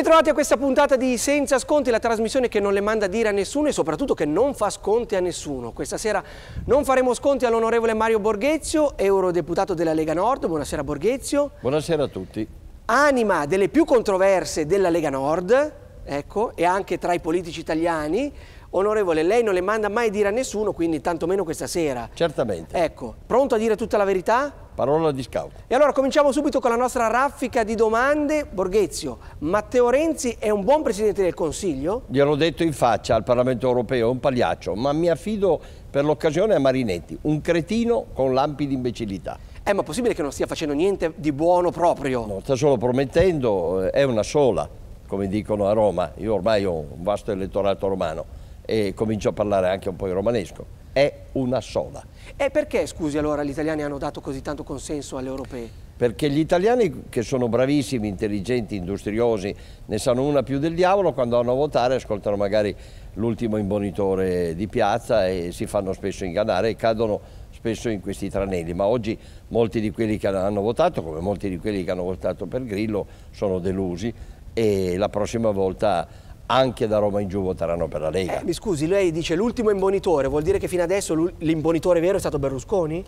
Bentrovati a questa puntata di Senza Sconti, la trasmissione che non le manda dire a nessuno e soprattutto che non fa sconti a nessuno. Questa sera non faremo sconti all'onorevole Mario Borghezio, eurodeputato della Lega Nord. Buonasera Borghezio. Buonasera a tutti. Anima delle più controverse della Lega Nord, ecco, e anche tra i politici italiani. Onorevole, lei non le manda mai dire a nessuno, quindi tantomeno questa sera. Certamente. Ecco, pronto a dire tutta la verità? Parola di scout. E allora cominciamo subito con la nostra raffica di domande. Borghezio, Matteo Renzi è un buon Presidente del Consiglio? Gliel'ho detto in faccia al Parlamento europeo, è un pagliaccio, ma mi affido per l'occasione a Marinetti, un cretino con lampi di imbecillità. Eh, ma è possibile che non stia facendo niente di buono proprio? No, sta solo promettendo, eh, è una sola, come dicono a Roma. Io ormai ho un vasto elettorato romano e comincio a parlare anche un po' in romanesco, è una sola. E perché, scusi, allora gli italiani hanno dato così tanto consenso alle europee? Perché gli italiani, che sono bravissimi, intelligenti, industriosi, ne sanno una più del diavolo, quando vanno a votare ascoltano magari l'ultimo imbonitore di piazza e si fanno spesso ingannare e cadono spesso in questi tranelli, ma oggi molti di quelli che hanno votato, come molti di quelli che hanno votato per Grillo, sono delusi e la prossima volta anche da Roma in giù voteranno per la Lega. Eh, mi scusi, lei dice l'ultimo imbonitore, vuol dire che fino adesso l'imbonitore vero è stato Berlusconi?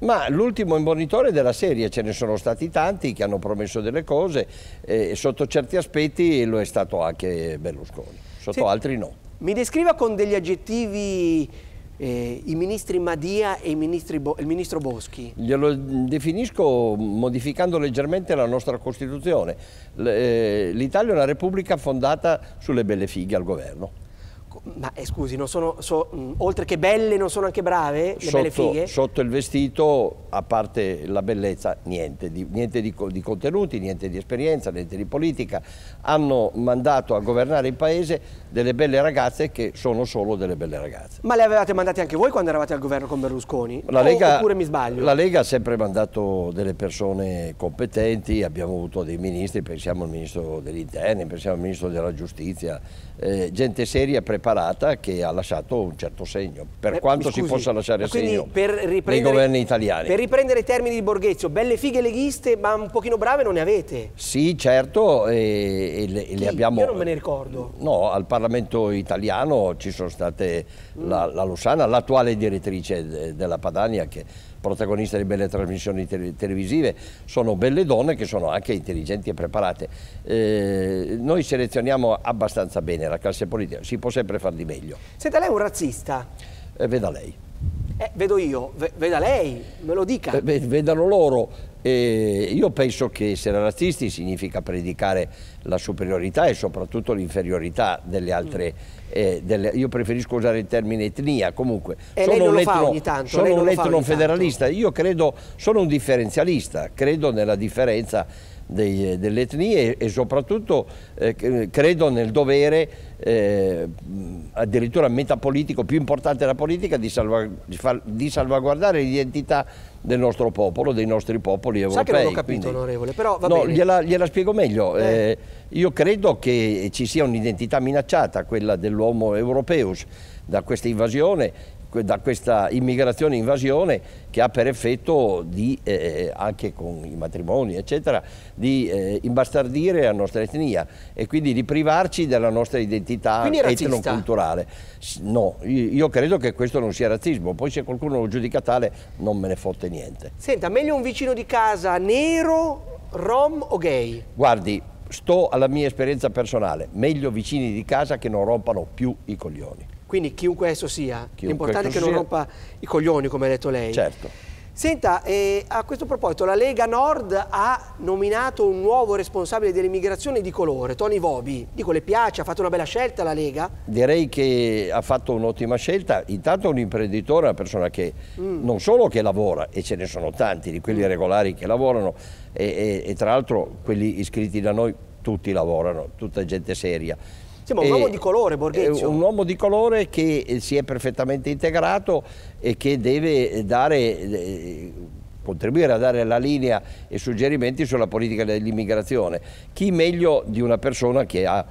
Ma l'ultimo imbonitore della serie, ce ne sono stati tanti che hanno promesso delle cose e sotto certi aspetti lo è stato anche Berlusconi, sotto sì. altri no. Mi descriva con degli aggettivi eh, i ministri Madia e ministri il ministro Boschi? Glielo definisco modificando leggermente la nostra Costituzione. Eh, L'Italia è una repubblica fondata sulle belle fighe al governo. Ma eh, scusi, sono, so, mh, mm, oltre che belle non sono anche brave le sotto, belle fighe? Sotto il vestito, a parte la bellezza, niente, di, niente di, di, contenuti, niente di esperienza, niente di politica. Hanno mandato a governare il paese delle belle ragazze che sono solo delle belle ragazze. Ma le avevate mandate anche voi quando eravate al governo con Berlusconi? La Lega, o, oppure mi sbaglio? La Lega ha sempre mandato delle persone competenti, abbiamo avuto dei ministri, pensiamo al ministro degli interni, pensiamo al ministro della giustizia, eh, gente seria, e preparata che ha lasciato un certo segno, per eh, quanto scusi, si possa lasciare segno nei governi italiani. Per riprendere i termini di Borghezio, belle fighe leghiste ma un pochino brave non ne avete? Sì certo, e, e le, le abbiamo... Io non me ne ricordo. No, al Parlamento Parlamento italiano ci sono state la, la Lussana, l'attuale direttrice della Padania che è protagonista di belle trasmissioni televisive, sono belle donne che sono anche intelligenti e preparate. Eh, noi selezioniamo abbastanza bene la classe politica, si può sempre far di meglio. Senta, lei è un razzista? Eh, veda lei. Eh, vedo io, veda lei, me lo dica. Eh, vedano loro. E io penso che essere razzisti significa predicare la superiorità e soprattutto l'inferiorità delle altre. Mm. Eh, delle, io preferisco usare il termine etnia, comunque. E sono un, etno, tanto, sono un etnofederalista, io credo, sono un differenzialista, credo nella differenza dei, delle etnie e soprattutto eh, credo nel dovere eh, addirittura metapolitico più importante della politica di, salva, di, far, di salvaguardare l'identità del nostro popolo, dei nostri popoli europei. Sa che non ho capito, quindi... onorevole, però va no, gliela, gliela, spiego meglio. Eh. Eh, io credo che ci sia un'identità minacciata, quella dell'uomo europeo, da questa invasione da questa immigrazione invasione che ha per effetto di, eh, anche con i matrimoni eccetera, di eh, imbastardire la nostra etnia e quindi di privarci della nostra identità etnoculturale. No, io credo che questo non sia razzismo, poi se qualcuno lo giudica tale non me ne fotte niente. Senta, meglio un vicino di casa nero, rom o gay? Guardi, sto alla mia esperienza personale, meglio vicini di casa che non rompano più i coglioni. Quindi chiunque esso sia, l'importante è che non sia. rompa i coglioni, come ha detto lei. Certo. Senta, eh, a questo proposito la Lega Nord ha nominato un nuovo responsabile dell'immigrazione di colore, Tony Vobi. Dico, le piace? Ha fatto una bella scelta la Lega? Direi che ha fatto un'ottima scelta. Intanto un imprenditore, una persona che mm. non solo che lavora, e ce ne sono tanti di quelli mm. regolari che lavorano, e, e, e tra l'altro quelli iscritti da noi tutti lavorano, tutta gente seria sì, un uomo di colore, Borghezio. Un uomo di colore che si è perfettamente integrato e che deve dare eh, contribuire a dare la linea e suggerimenti sulla politica dell'immigrazione. Chi meglio di una persona che ha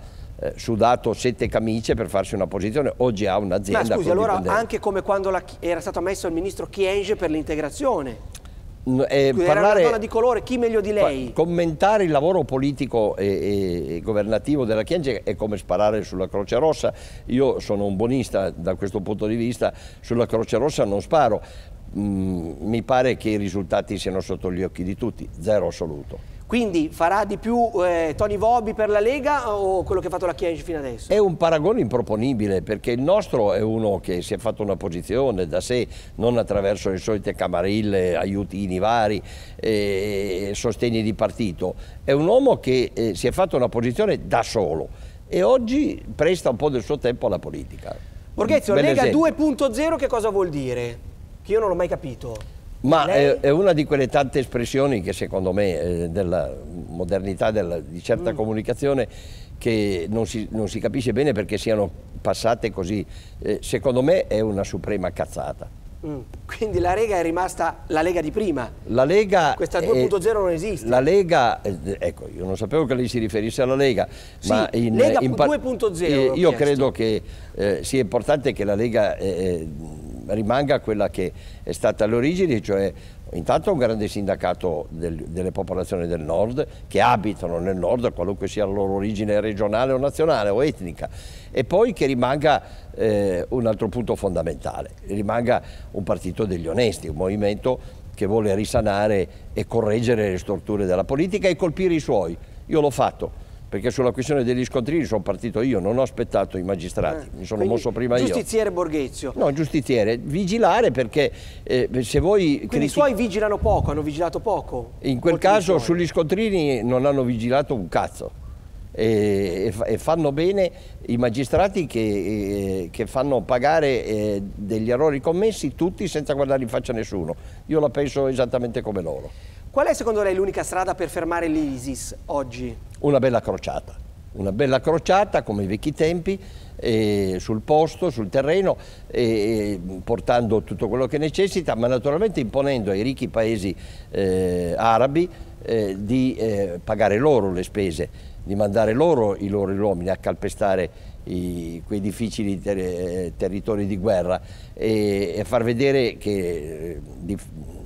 eh, sudato sette camicie per farsi una posizione, oggi ha un'azienda. Ma scusi, allora anche come quando la, era stato messo il ministro Chienge per l'integrazione. Mm, eh, parlare, una di colore, chi meglio di lei? Commentare il lavoro politico e, e governativo della Chienge è come sparare sulla Croce Rossa. Io sono un buonista da questo punto di vista, sulla Croce Rossa non sparo. Mm, mi pare che i risultati siano sotto gli occhi di tutti, zero assoluto. Quindi farà di più eh, Tony Vobby per la Lega o quello che ha fatto la Chiesa fino adesso? È un paragone improponibile perché il nostro è uno che si è fatto una posizione da sé, non attraverso le solite camarille, aiutini vari, eh, sostegni di partito. È un uomo che eh, si è fatto una posizione da solo e oggi presta un po' del suo tempo alla politica. Borghezio, Lega 2.0 che cosa vuol dire? Che io non l'ho mai capito. Ma è, è, una di quelle tante espressioni che secondo me eh, della modernità della, di certa mm. comunicazione che non si, non si, capisce bene perché siano passate così. Eh, secondo me è una suprema cazzata. Mm. Quindi la Lega è rimasta la Lega di prima. La Lega. Questa 2.0 non esiste. La Lega, eh, ecco, io non sapevo che lei si riferisse alla Lega, sì, ma in, Lega in, 2.0. io chiesto. credo che sia importante che la Lega rimanga quella che è stata l'origine, cioè intanto un grande sindacato del, delle popolazioni del nord che abitano nel nord, qualunque sia la loro origine regionale o nazionale o etnica, e poi che rimanga eh, un altro punto fondamentale, rimanga un partito degli onesti, un movimento che vuole risanare e correggere le storture della politica e colpire i suoi. Io l'ho fatto perché sulla questione degli scontrini sono partito io, non ho aspettato i magistrati, eh, mi sono mosso prima giustiziere io. Giustiziere Borghezio. No, giustiziere, vigilare perché eh, se voi... Quindi i suoi vigilano poco, hanno vigilato poco? In quel caso sugli scontrini non hanno vigilato un cazzo. E, e, fanno bene i magistrati che, eh, che, fanno pagare eh, degli errori commessi tutti senza guardare in faccia nessuno. Io la penso esattamente come loro. Qual è secondo lei l'unica strada per fermare l'ISIS oggi? Una bella crociata, una bella crociata come i vecchi tempi, sul posto, sul terreno, portando tutto quello che necessita, ma naturalmente imponendo ai ricchi paesi eh, arabi eh, di eh, pagare loro le spese, di mandare loro i loro uomini a calpestare i, quei difficili ter territori di guerra e, e far vedere che di,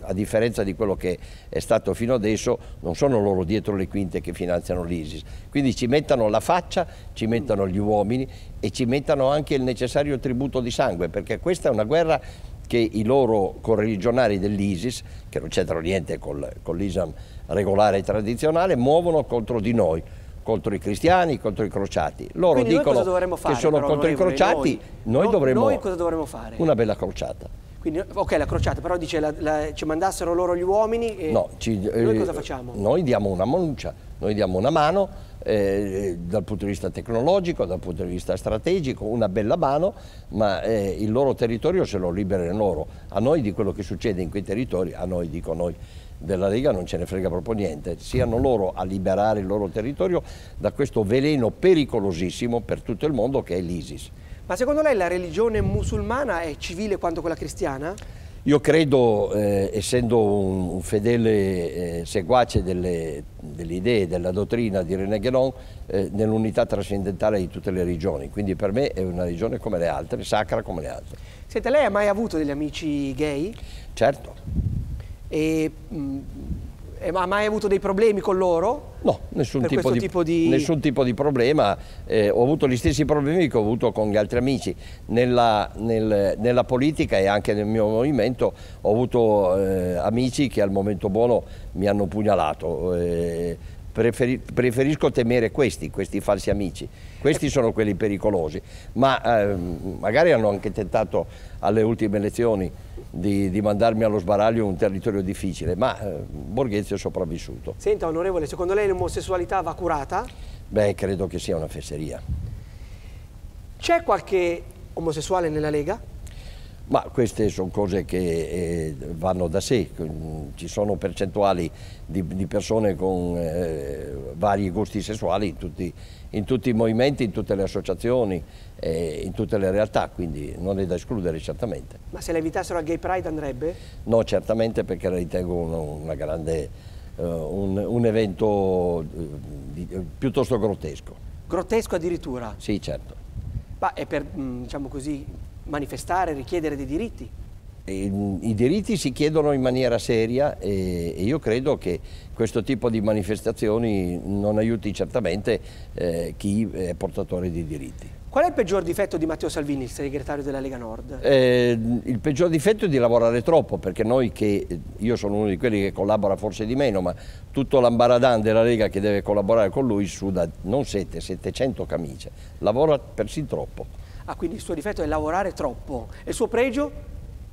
a differenza di quello che è stato fino adesso non sono loro dietro le quinte che finanziano l'ISIS quindi ci mettano la faccia, ci mettano gli uomini e ci mettano anche il necessario tributo di sangue perché questa è una guerra che i loro correligionari dell'ISIS, che non c'entrano niente con l'Islam regolare e tradizionale, muovono contro di noi contro i cristiani, contro i crociati. Loro Quindi dicono che fare, sono però, contro i crociati, noi, noi dovremmo... Noi cosa dovremmo fare? Una bella crociata. Quindi, ok, la crociata, però dice la, la, ci mandassero loro gli uomini e no, ci, noi eh, cosa facciamo? Noi diamo una manuccia, noi diamo una mano eh, dal punto di vista tecnologico, dal punto di vista strategico, una bella mano, ma eh, il loro territorio se lo liberano loro. A noi di quello che succede in quei territori, a noi dico noi della Lega non ce ne frega proprio niente, siano loro a liberare il loro territorio da questo veleno pericolosissimo per tutto il mondo che è l'ISIS. Ma secondo lei la religione musulmana è civile quanto quella cristiana? Io credo, eh, essendo un, un fedele eh, seguace delle, delle, idee, della dottrina di René Guénon, eh, nell'unità trascendentale di tutte le religioni, quindi per me è una religione come le altre, sacra come le altre. Senta, lei ha mai avuto degli amici gay? Certo. E, mh, mm, eh, ha mai avuto dei problemi con loro? No, nessun, tipo di, tipo, di... nessun tipo di, problema. Eh, ho avuto gli stessi problemi che ho avuto con gli altri amici. Nella, nel, nella politica e anche nel mio movimento ho avuto eh, amici che al momento buono mi hanno pugnalato. Eh, preferisco temere questi, questi falsi amici, questi sono quelli pericolosi, ma eh, magari hanno anche tentato alle ultime elezioni di, di, mandarmi allo sbaraglio in un territorio difficile, ma eh, Borghezio è sopravvissuto. Senta onorevole, secondo lei l'omosessualità va curata? Beh, credo che sia una fesseria. C'è qualche omosessuale nella Lega? Ma queste sono cose che eh, vanno da sé, ci sono percentuali di, di persone con eh, vari gusti sessuali in tutti, in tutti, i movimenti, in tutte le associazioni, eh, in tutte le realtà, quindi non è da escludere certamente. Ma se le invitassero al Gay Pride andrebbe? No, certamente perché la ritengo una, una grande, eh, un, un, evento eh, di, piuttosto grottesco. Grottesco addirittura? Sì, certo. Ma è per, mm, diciamo così, manifestare, richiedere dei diritti? I diritti si chiedono in maniera seria e io credo che questo tipo di manifestazioni non aiuti certamente eh, chi è portatore di diritti. Qual è il peggior difetto di Matteo Salvini, il segretario della Lega Nord? Eh, il peggior difetto è di lavorare troppo, perché noi che, io sono uno di quelli che collabora forse di meno, ma tutto l'ambaradan della Lega che deve collaborare con lui suda non 7, 700 camicie, lavora persino troppo. Ah, quindi il suo difetto è lavorare troppo. E il suo pregio?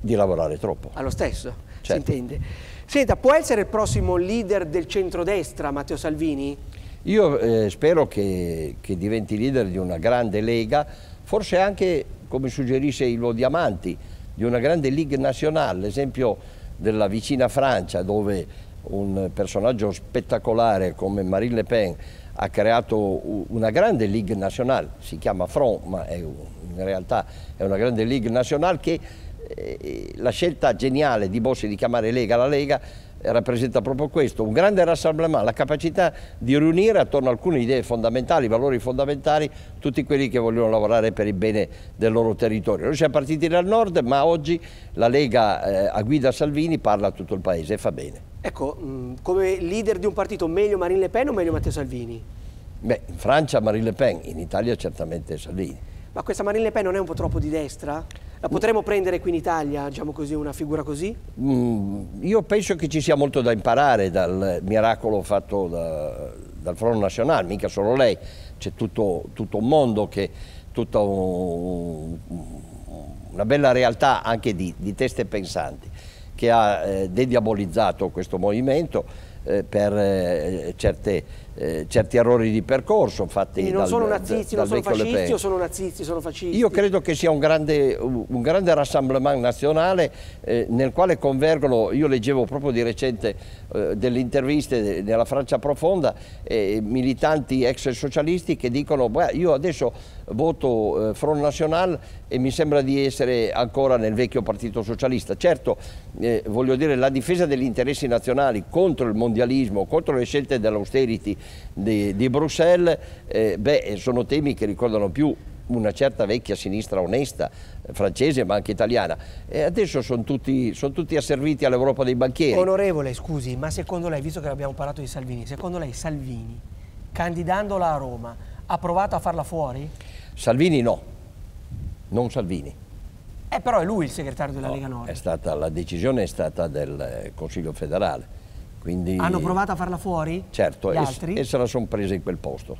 Di lavorare troppo. Allo stesso, certo. si intende. Senta, può essere il prossimo leader del centrodestra Matteo Salvini? Io eh, spero che, che, diventi leader di una grande lega, forse anche, come suggerisce Ivo Diamanti, di una grande ligue nazionale, l'esempio della vicina Francia, dove un personaggio spettacolare come Marine Le Pen ha creato una grande ligue nazionale, si chiama Front, ma è un in realtà è una grande Ligue Nazionale che eh, la scelta geniale di Bossi di chiamare Lega la Lega rappresenta proprio questo, un grande rassemblement, la capacità di riunire attorno a alcune idee fondamentali, valori fondamentali, tutti quelli che vogliono lavorare per il bene del loro territorio. Noi siamo partiti dal nord, ma oggi la Lega eh, a guida Salvini parla a tutto il paese e fa bene. Ecco, mm, come leader di un partito, meglio Marine Le Pen o meglio Matteo Salvini? Beh, in Francia Marine Le Pen, in Italia certamente Salvini. Ma questa Marine Le Pen non è un po' troppo di destra? La potremmo prendere qui in Italia, diciamo così, una figura così? Mm, io penso che ci sia molto da imparare dal miracolo fatto da, dal Front National, mica solo lei, c'è tutto, tutto, un mondo che, tutta un, una bella realtà anche di, di teste pensanti che ha eh, dediabolizzato questo movimento eh, per eh, certe eh, certi errori di percorso fatti Quindi non dal, sono nazisti, dal non sono fascisti o sono nazisti, sono fascisti? Io credo che sia un grande, un grande rassemblement nazionale eh, nel quale convergono, io leggevo proprio di recente eh, delle interviste nella Francia profonda, eh, militanti ex socialisti che dicono beh, io adesso voto eh, Front National e mi sembra di essere ancora nel vecchio Partito Socialista. Certo, eh, voglio dire, la difesa degli interessi nazionali contro il mondialismo, contro le scelte dell'austerity di, di, Bruxelles, eh, beh, sono temi che ricordano più una certa vecchia sinistra onesta, eh, francese ma anche italiana. E adesso sono tutti, sono tutti asserviti all'Europa dei banchieri. Onorevole, scusi, ma secondo lei, visto che abbiamo parlato di Salvini, secondo lei Salvini, candidandola a Roma, ha provato a farla fuori? Salvini no, non Salvini. Eh, però è lui il segretario della no, Lega Nord. Stata, la decisione è stata del eh, Consiglio federale. Quindi... Hanno provato a farla fuori? Certo, e, e, se la sono presa in quel posto.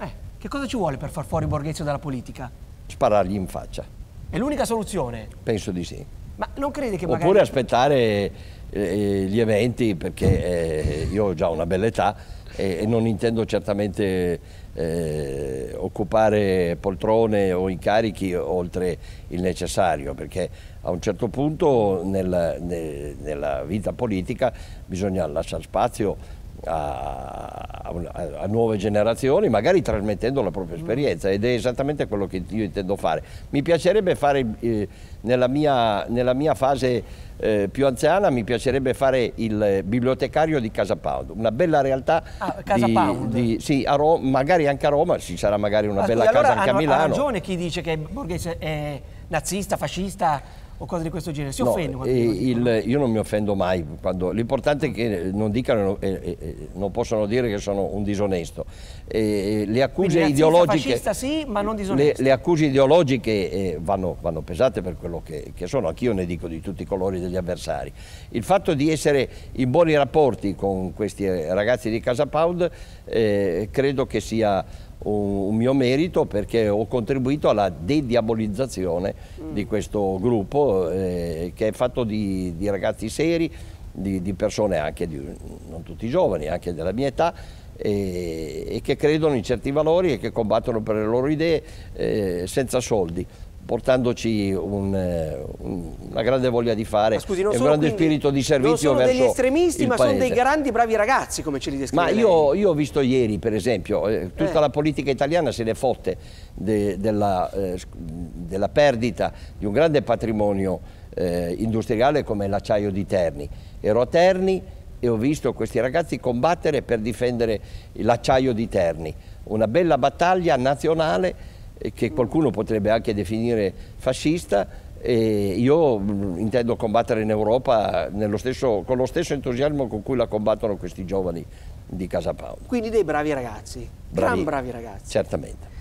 Eh, che cosa ci vuole per far fuori Borghezio dalla politica? Sparargli in faccia. È l'unica soluzione? Penso di sì. Ma non crede che Oppure magari... Oppure aspettare eh, gli eventi, perché eh, io ho già una bella età, e, e non intendo certamente eh, occupare poltrone o incarichi oltre il necessario, perché a un certo punto nel, ne, nella vita politica bisogna lasciare spazio a, a, a, nuove generazioni, magari trasmettendo la propria esperienza ed è esattamente quello che io intendo fare. Mi piacerebbe fare eh, nella, mia, nella mia fase eh, più anziana mi piacerebbe fare il eh, bibliotecario di Casa Pound, una bella realtà ah, Casa di, Pound. Di, sì, Roma, magari anche a Roma, ci sarà magari una ah, bella scusa, casa allora anche hanno, a Milano. Ha ragione chi dice che Borghese è nazista, fascista o cose di questo genere? Si no, offende? Eh, il, io non mi offendo mai. Quando, l'importante è che non dicano, eh, eh, eh non possono dire che sono un disonesto. Eh, eh le accuse Quindi, ideologiche. Fascista, sì, ma non disonesto. Le, le accuse ideologiche vanno, vanno, pesate per quello che, che sono. Anch'io ne dico di tutti i colori degli avversari. Il fatto di essere in buoni rapporti con questi ragazzi di Casa Pound credo che sia un, mio merito perché ho contribuito alla dediabolizzazione mm. di questo gruppo eh, che è fatto di, di ragazzi seri, di, di persone anche, di, non tutti giovani, anche della mia età, e, e, che credono in certi valori e che combattono per le loro idee eh, senza soldi portandoci eh, un, una grande voglia di fare scusi, e un grande quindi, spirito di servizio verso il Non sono degli estremisti, ma paese. sono dei grandi bravi ragazzi, come ce li descrive Ma io, io, ho visto ieri, per esempio, eh, tutta eh. la politica italiana se ne è fotte de, della, eh, della, perdita di un grande patrimonio eh, industriale come l'acciaio di Terni. Ero a Terni e ho visto questi ragazzi combattere per difendere l'acciaio di Terni. Una bella battaglia nazionale che qualcuno potrebbe anche definire fascista, e io mm, intendo combattere in Europa stesso, con lo stesso entusiasmo con cui la combattono questi giovani di Casa Pound. Quindi dei bravi ragazzi, bravi, gran bravi ragazzi. Certamente.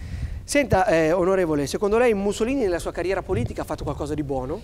Senta, eh, onorevole, secondo lei Mussolini nella sua carriera politica ha fatto qualcosa di buono?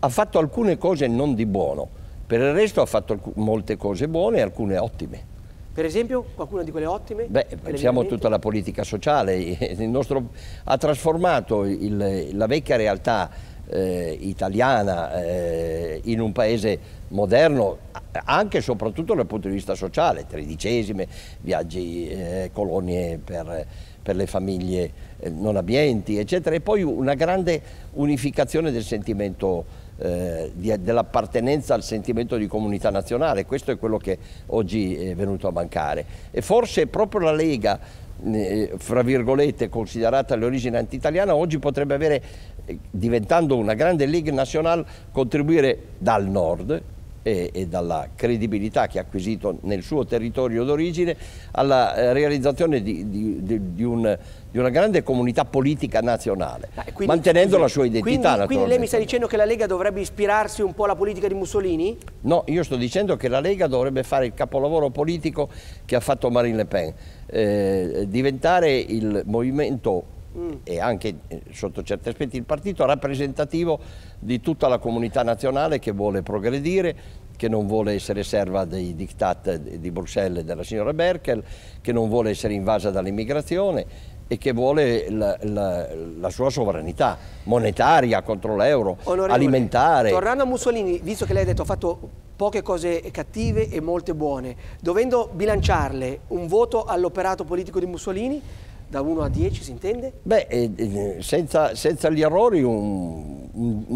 Ha fatto alcune cose non di buono, per il resto ha fatto molte cose buone e alcune ottime. Per esempio, qualcuna di quelle ottime? Beh, pensiamo tutta la politica sociale, il nostro, ha trasformato il, la vecchia realtà eh, italiana eh, in un paese moderno anche e soprattutto dal punto di vista sociale, tredicesime, viaggi, eh, colonie per, per, le famiglie eh, non abbienti, eccetera, e poi una grande unificazione del sentimento eh, dell'appartenenza al sentimento di comunità nazionale, questo è quello che oggi è venuto a mancare. E forse proprio la Lega, eh, fra virgolette, considerata l'origine anti-italiana, oggi potrebbe avere, eh, diventando una grande Lega nazionale, contribuire dal nord e, e, dalla credibilità che ha acquisito nel suo territorio d'origine alla eh, realizzazione di, di, di, di un di una grande comunità politica nazionale, quindi, mantenendo scusi, la sua identità. Quindi, quindi lei mi sta dicendo che la Lega dovrebbe ispirarsi un po' alla politica di Mussolini? No, io sto dicendo che la Lega dovrebbe fare il capolavoro politico che ha fatto Marine Le Pen, eh, diventare il movimento mm. e anche eh, sotto certi aspetti il partito rappresentativo di tutta la comunità nazionale che vuole progredire, che non vuole essere serva dei diktat di Bruxelles e della signora Merkel, che non vuole essere invasa dall'immigrazione e che vuole la, la, la sua sovranità monetaria contro l'euro, alimentare. Tornando a Mussolini, visto che lei ha detto ha fatto poche cose cattive e molte buone, dovendo bilanciarle un voto all'operato politico di Mussolini, da 1 a 10 si intende? Beh, eh, eh, senza, senza gli errori un,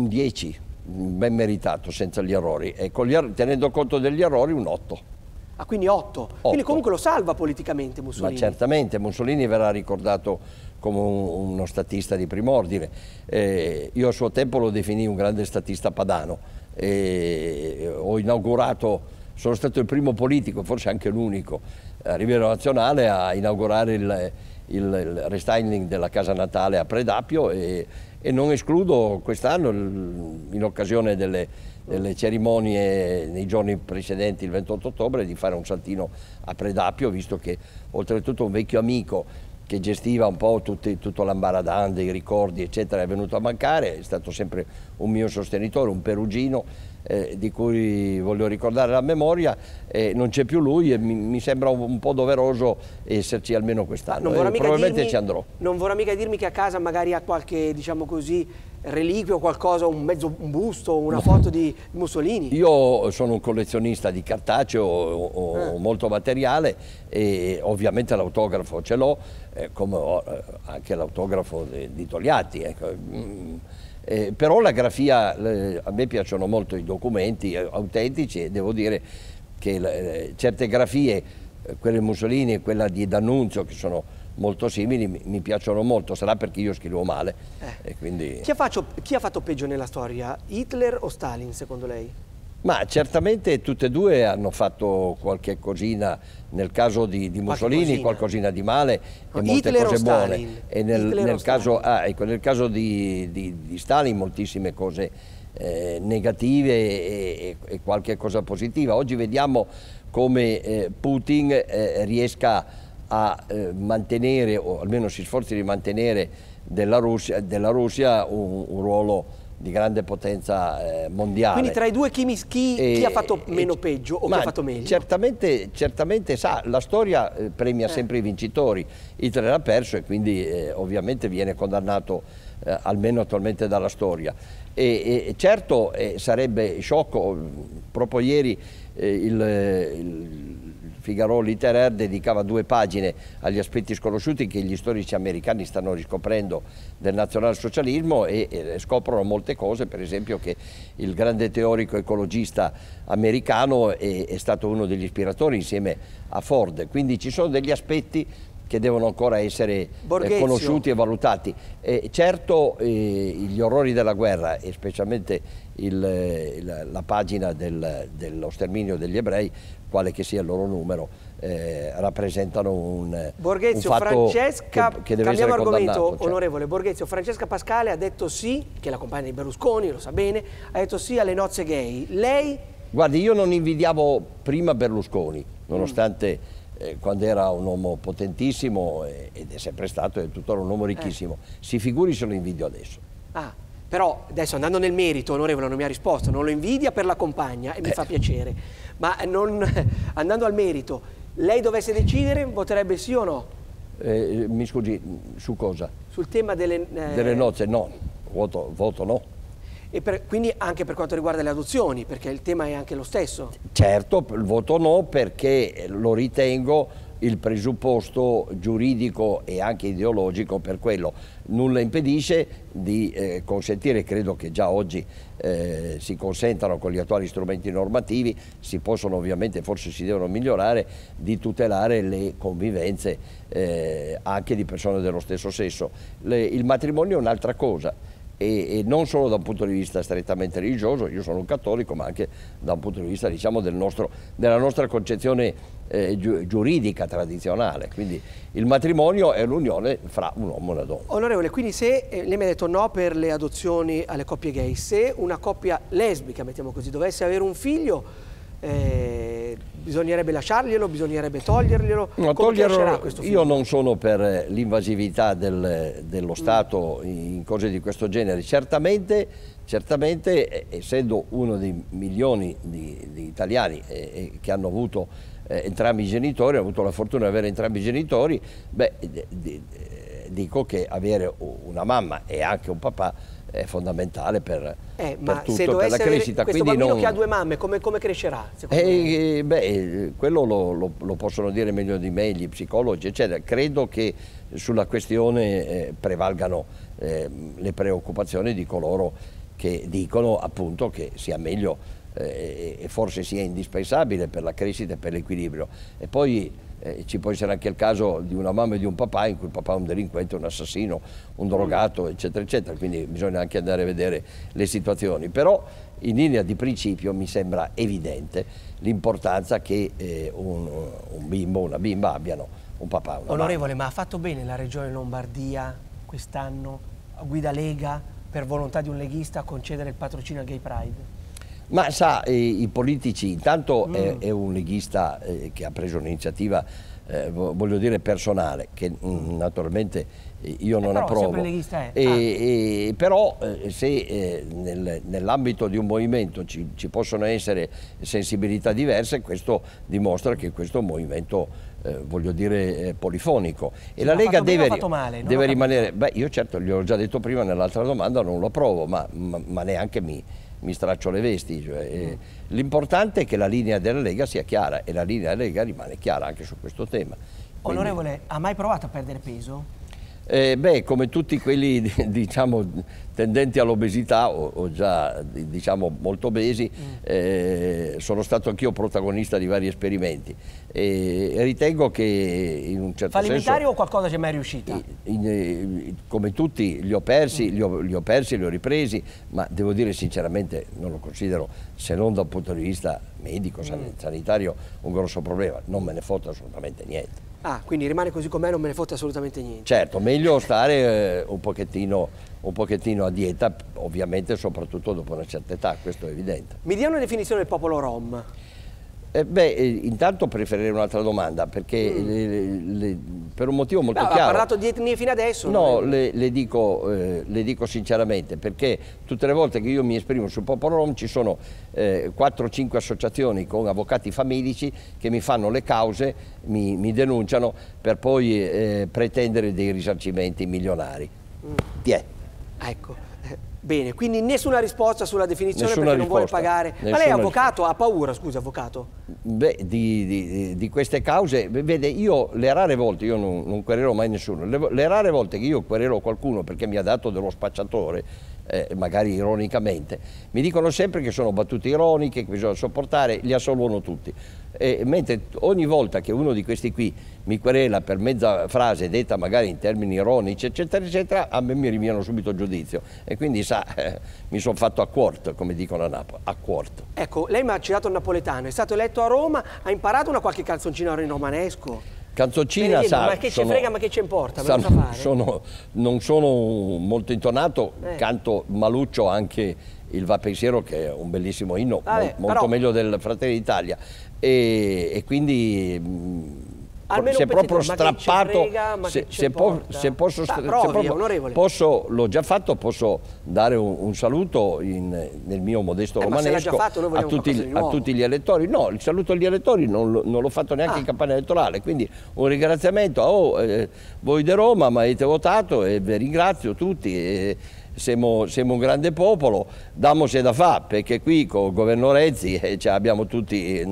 10, ben meritato senza gli errori e ecco, gli, er-, tenendo conto degli errori un 8. Ah, quindi 8. Quindi comunque lo salva politicamente Mussolini. Ma certamente, Mussolini verrà ricordato come un, uno statista di prim'ordine. Eh, io a suo tempo lo definì un grande statista padano. Eh, ho inaugurato, sono stato il primo politico, forse anche l'unico, a livello nazionale a inaugurare il, il, il restyling della casa natale a Predapio e, e non escludo quest'anno in occasione delle delle cerimonie nei giorni precedenti il 28 ottobre di fare un saltino a Predappio visto che oltretutto un vecchio amico che gestiva un po' tutti, tutto l'ambaradan dei ricordi eccetera è venuto a mancare, è stato sempre un mio sostenitore, un perugino eh, di cui voglio ricordare la memoria, eh, non c'è più lui e mi, mi sembra un, un, po' doveroso esserci almeno quest'anno, eh, probabilmente dirmi, ci andrò. Non vorrà mica dirmi che a casa magari ha qualche diciamo così reliquio, qualcosa, un mezzo un busto, una foto di Mussolini? Io sono un collezionista di cartaceo, ho, ho eh. molto materiale e ovviamente l'autografo ce l'ho, eh, come ho, eh, anche l'autografo di, di Togliatti. Ecco. Mm. Eh, però la grafia, le, a me piacciono molto i documenti eh, autentici e devo dire che le, eh, certe grafie, quelle di Mussolini e quella di D'Annunzio, che sono molto simili mi, mi piacciono molto, sarà perché io scrivo male. Eh. Quindi... Chi, ha faccio, chi ha fatto peggio nella storia, Hitler o Stalin secondo lei? Ma certamente tutte e due hanno fatto qualche cosina, nel caso di, di Mussolini qualcosina. qualcosina. di male e molte Hitler cose buone, e nel, nel, caso, ah, ecco, nel caso, di, di, di, Stalin moltissime cose eh, negative e, e, e, qualche cosa positiva. Oggi vediamo come eh, Putin eh, riesca a a eh, mantenere, o almeno si sforzi di mantenere, della Russia, della Russia un, un, ruolo di grande potenza eh, mondiale. Quindi tra i due chi, chi, e, chi ha fatto meno e, peggio o chi ha fatto meglio? Certamente, certamente sa, la storia eh, premia eh. sempre i vincitori, Hitler ha perso e quindi eh, ovviamente viene condannato eh, almeno attualmente dalla storia. E, e certo sarebbe sciocco, proprio ieri il, il Figaro Litterer dedicava due pagine agli aspetti sconosciuti che gli storici americani stanno riscoprendo del nazionalsocialismo e, e scoprono molte cose, per esempio che il grande teorico ecologista americano è, è stato uno degli ispiratori insieme a Ford, quindi ci sono degli aspetti che devono ancora essere eh, Borghezio. conosciuti e valutati. Eh, certo eh, gli orrori della guerra, e specialmente il, la, la, pagina del, dello sterminio degli ebrei, quale che sia il loro numero, eh, rappresentano un, Borghezio, un Francesca, che, che deve cambiamo argomento, cioè. onorevole Borghezio. Francesca Pascale ha detto sì, che è la compagna di Berlusconi, lo sa bene, ha detto sì alle nozze gay. Lei... Guardi, io non invidiavo prima Berlusconi, mm. nonostante mm. quando era un uomo potentissimo eh, ed è sempre stato, è tuttora un uomo ricchissimo. Eh. Si figuri se lo invidio adesso. Ah. Però adesso andando nel merito, onorevole, non mi ha risposto, non lo invidia per la compagna e mi eh. fa piacere, ma non, andando al merito, lei dovesse decidere, voterebbe sì o no? Eh, mi scusi, su cosa? Sul tema delle... Eh... Delle nozze, no, voto, voto no. E per, quindi anche per quanto riguarda le adozioni, perché il tema è anche lo stesso? Certo, voto no perché lo ritengo il presupposto giuridico e anche ideologico per quello. Nulla impedisce di eh, consentire, credo che già oggi eh, si consentano con gli attuali strumenti normativi, si possono ovviamente, forse si devono migliorare, di tutelare le convivenze eh, anche di persone dello stesso sesso. Le, il matrimonio è un'altra cosa. E, e, non solo da un punto di vista strettamente religioso, io sono un cattolico, ma anche da un punto di vista diciamo, del nostro, della nostra concezione eh, giuridica tradizionale, quindi il matrimonio è l'unione fra un uomo e una donna. Onorevole, quindi se eh, lei mi ha detto no per le adozioni alle coppie gay, se una coppia lesbica, mettiamo così, dovesse avere un figlio, eh, bisognerebbe lasciarglielo, bisognerebbe toglierglielo. No, toglierlo, io non sono per eh, l'invasività del, dello Stato mm. in cose di questo genere, certamente Certamente, essendo uno dei milioni di, di italiani eh, che hanno avuto eh, entrambi i genitori, ho avuto la fortuna di avere entrambi i genitori, beh, dico che avere una mamma e anche un papà è fondamentale per, eh, per tutto, per la crescita. Questo Quindi bambino non... che ha due mamme, come, come crescerà? Eh, beh, eh, quello lo, lo, lo, possono dire meglio di me gli psicologi, eccetera. Credo che sulla questione eh, prevalgano eh, le preoccupazioni di coloro che dicono appunto che sia meglio eh, e forse sia indispensabile per la crescita e per l'equilibrio. E poi eh, ci può essere anche il caso di una mamma e di un papà in cui il papà è un delinquente, un assassino, un drogato, eccetera, eccetera. Quindi bisogna anche andare a vedere le situazioni. Però in linea di principio mi sembra evidente l'importanza che eh, un, un bimbo, una bimba abbiano un papà. Onorevole, mamma. ma ha fatto bene la Regione Lombardia quest'anno, guida Lega, per volontà di un leghista concedere il patrocinio al Gay Pride? Ma sa, i, i politici, intanto mm. è, è, un leghista eh, che ha preso un'iniziativa, eh, voglio dire, personale, che mh, mm, mm. naturalmente eh, io eh non però, approvo. È. E, ah. e, però eh, se eh, nel, nell'ambito di un movimento ci, ci, possono essere sensibilità diverse, questo dimostra che questo è un movimento eh, voglio dire, eh, polifonico. E sì, la Lega deve, male, deve rimanere... Beh, io certo, ho già detto prima nell'altra domanda, non lo provo, ma, ma, ma neanche mi, mi, straccio le vesti. Cioè, eh. mm. l'importante è che la linea della Lega sia chiara e la linea della Lega rimane chiara anche su questo tema. Quindi... Onorevole, ha mai provato a perdere peso? Eh, beh, come tutti quelli diciamo, tendenti all'obesità o, o, già diciamo, molto obesi, mm. eh, sono stato anch'io protagonista di vari esperimenti e ritengo che in un certo Fallimentare senso... o qualcosa c'è mai riuscito? come tutti li ho persi, mm. li ho, li ho persi, li ho ripresi, ma devo dire sinceramente non lo considero, se non da un punto di vista medico, mm. sanitario, un grosso problema, non me ne foto assolutamente niente. Ah, quindi rimane così com'è, non me ne fotte assolutamente niente. Certo, meglio stare eh, un, pochettino, un, pochettino, a dieta, ovviamente soprattutto dopo una certa età, questo è evidente. Mi dia una definizione del popolo rom. Eh beh, eh, intanto preferirei un'altra domanda, perché mm. le, le, per un motivo molto no, chiaro... Ha parlato di etnie fino adesso. No, le, le, dico, eh, le, dico, sinceramente, perché tutte le volte che io mi esprimo sul popolo rom ci sono eh, 4-5 associazioni con avvocati famiglici che mi fanno le cause, mi, mi denunciano, per poi eh, pretendere dei risarcimenti milionari. Mm. Ti è. Ecco. Bene, quindi nessuna risposta sulla definizione nessuna perché risposta, non vuole pagare. Ma lei è avvocato, risposta. ha paura, scusa avvocato? Beh, di, di, di, queste cause, vede, io le rare volte, io non, non quererò mai nessuno, le, le rare volte che io quererò qualcuno perché mi ha dato dello spacciatore, eh, magari ironicamente, mi dicono sempre che sono battute ironiche, che bisogna sopportare, li assolvono tutti. E, mentre ogni volta che uno di questi qui mi querela per mezza frase detta magari in termini ironici, eccetera, eccetera, a me mi rinviano subito giudizio. E quindi sa, eh, mi sono fatto a cuort, come dicono a Napoli, a cuort. Ecco, lei mi ha citato il napoletano, è stato eletto a Roma, ha imparato una qualche calzoncina romanesco? Canzoncina Benedetto, sa... Ma che ci frega, ma che ci importa? Sa, sono, non sono molto intonato, eh. canto Maluccio anche il Va Pensiero che è un bellissimo inno, ah, mo, molto però... meglio del Fratelli d'Italia e, e quindi... Mh, mm, Almeno si è proprio strappato, se, posso, da, provi, se proprio, posso, l'ho già fatto, posso dare un, un saluto in, nel mio modesto eh, romanesco fatto, a, tutti, a, tutti, gli elettori. No, il saluto agli elettori non, non l'ho fatto neanche ah. in campagna elettorale, quindi un ringraziamento a oh, eh, voi di Roma, mi avete votato e vi ringrazio tutti. E, siamo, siamo, un grande popolo, damose da fa, perché qui con il governo Rezzi eh, abbiamo tutti,